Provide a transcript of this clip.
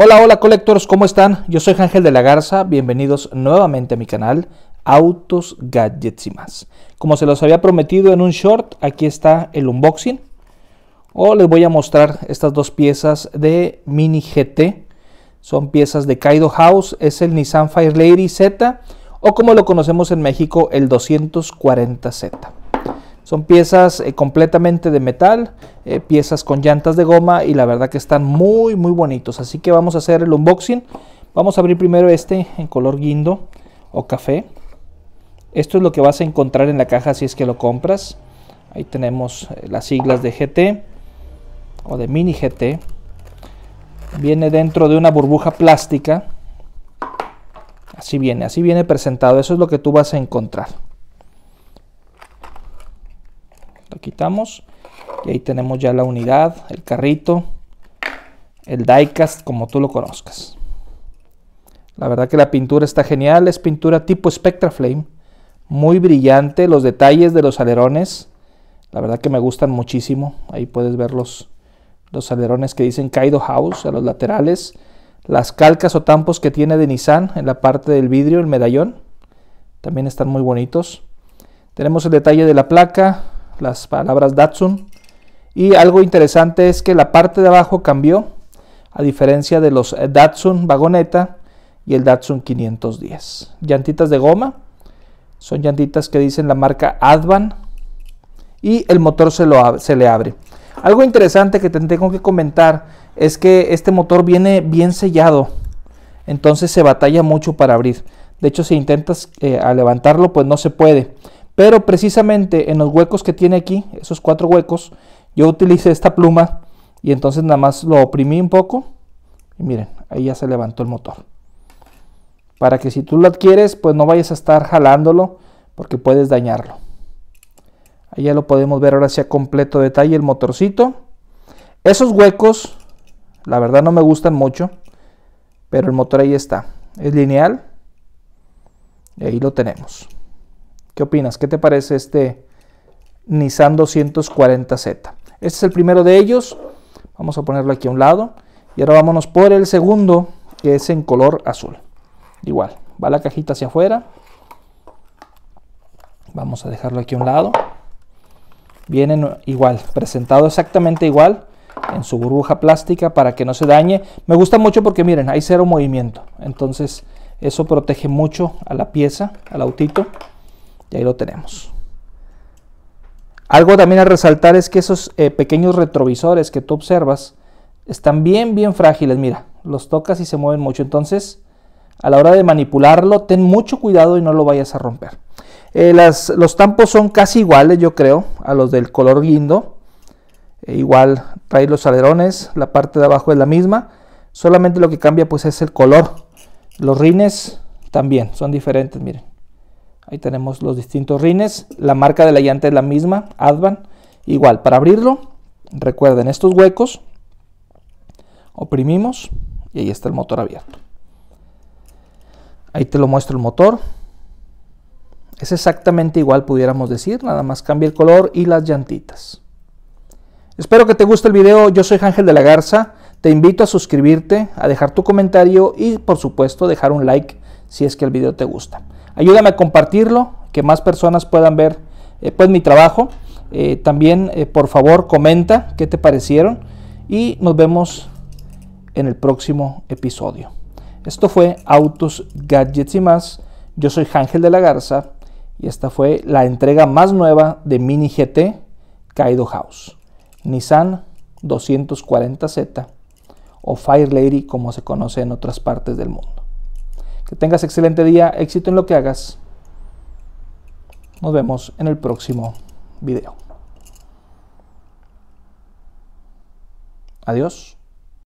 Hola, hola colectores, ¿cómo están? Yo soy Ángel de la Garza, bienvenidos nuevamente a mi canal Autos, Gadgets y más. Como se los había prometido en un short, aquí está el unboxing. O les voy a mostrar estas dos piezas de Mini GT. Son piezas de Kaido House, es el Nissan Fire Lady Z o como lo conocemos en México, el 240Z. Son piezas eh, completamente de metal, eh, piezas con llantas de goma y la verdad que están muy muy bonitos. Así que vamos a hacer el unboxing. Vamos a abrir primero este en color guindo o café. Esto es lo que vas a encontrar en la caja si es que lo compras. Ahí tenemos eh, las siglas de GT o de Mini GT. Viene dentro de una burbuja plástica. Así viene, así viene presentado. Eso es lo que tú vas a encontrar. quitamos y ahí tenemos ya la unidad, el carrito, el diecast como tú lo conozcas. La verdad que la pintura está genial, es pintura tipo flame muy brillante, los detalles de los alerones, la verdad que me gustan muchísimo, ahí puedes ver los, los alerones que dicen Kaido House a los laterales, las calcas o tampos que tiene de Nissan en la parte del vidrio, el medallón, también están muy bonitos. Tenemos el detalle de la placa, las palabras Datsun. Y algo interesante es que la parte de abajo cambió, a diferencia de los Datsun Vagoneta y el Datsun 510. Llantitas de goma, son llantitas que dicen la marca Advan y el motor se, lo, se le abre. Algo interesante que te tengo que comentar es que este motor viene bien sellado, entonces se batalla mucho para abrir. De hecho, si intentas eh, a levantarlo, pues no se puede. Pero precisamente en los huecos que tiene aquí, esos cuatro huecos, yo utilicé esta pluma y entonces nada más lo oprimí un poco. Y miren, ahí ya se levantó el motor. Para que si tú lo adquieres, pues no vayas a estar jalándolo porque puedes dañarlo. Ahí ya lo podemos ver ahora sí a completo detalle el motorcito. Esos huecos, la verdad no me gustan mucho, pero el motor ahí está. Es lineal y ahí lo tenemos. ¿Qué opinas? ¿Qué te parece este Nissan 240Z? Este es el primero de ellos. Vamos a ponerlo aquí a un lado. Y ahora vámonos por el segundo, que es en color azul. Igual, va la cajita hacia afuera. Vamos a dejarlo aquí a un lado. Vienen igual, presentado exactamente igual en su burbuja plástica para que no se dañe. Me gusta mucho porque miren, hay cero movimiento. Entonces eso protege mucho a la pieza, al autito. Y ahí lo tenemos. Algo también a resaltar es que esos eh, pequeños retrovisores que tú observas están bien, bien frágiles. Mira, los tocas y se mueven mucho. Entonces, a la hora de manipularlo, ten mucho cuidado y no lo vayas a romper. Eh, los tampos son casi iguales, yo creo, a los del color guindo. Eh, igual trae los alerones, la parte de abajo es la misma. Solamente lo que cambia pues es el color. Los rines también son diferentes, miren. Ahí tenemos los distintos rines. La marca de la llanta es la misma, Advan. Igual, para abrirlo, recuerden estos huecos. Oprimimos y ahí está el motor abierto. Ahí te lo muestro el motor. Es exactamente igual, pudiéramos decir. Nada más cambia el color y las llantitas. Espero que te guste el video. Yo soy Ángel de la Garza. Te invito a suscribirte, a dejar tu comentario y por supuesto dejar un like si es que el video te gusta. Ayúdame a compartirlo, que más personas puedan ver eh, pues mi trabajo. Eh, también, eh, por favor, comenta qué te parecieron y nos vemos en el próximo episodio. Esto fue Autos, Gadgets y más. Yo soy Ángel de la Garza y esta fue la entrega más nueva de Mini GT Kaido House, Nissan 240Z o Fire Lady como se conoce en otras partes del mundo. Que tengas excelente día, éxito en lo que hagas. Nos vemos en el próximo video. Adiós.